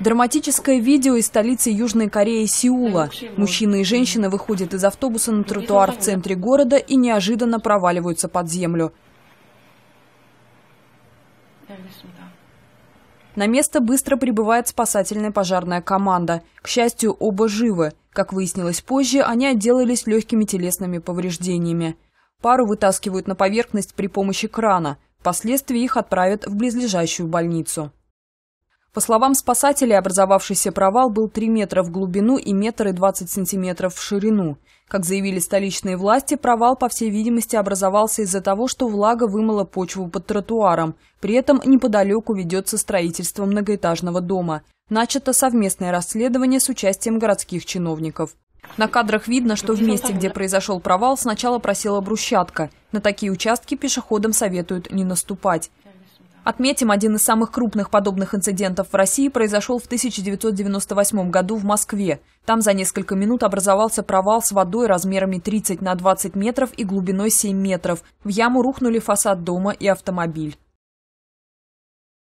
Драматическое видео из столицы Южной Кореи Сеула. мужчина и женщина выходят из автобуса на тротуар в центре города и неожиданно проваливаются под землю. На место быстро прибывает спасательная пожарная команда. К счастью, оба живы. Как выяснилось позже, они отделались легкими телесными повреждениями. Пару вытаскивают на поверхность при помощи крана. Впоследствии их отправят в близлежащую больницу. По словам спасателей, образовавшийся провал был 3 метра в глубину и метр и сантиметров в ширину. Как заявили столичные власти, провал, по всей видимости, образовался из-за того, что влага вымыла почву под тротуаром. При этом неподалеку ведется строительство многоэтажного дома. Начато совместное расследование с участием городских чиновников. На кадрах видно, что в месте, где произошел провал, сначала просела брусчатка. На такие участки пешеходам советуют не наступать. Отметим, один из самых крупных подобных инцидентов в России произошел в 1998 году в Москве. Там за несколько минут образовался провал с водой размерами 30 на 20 метров и глубиной 7 метров. В яму рухнули фасад дома и автомобиль.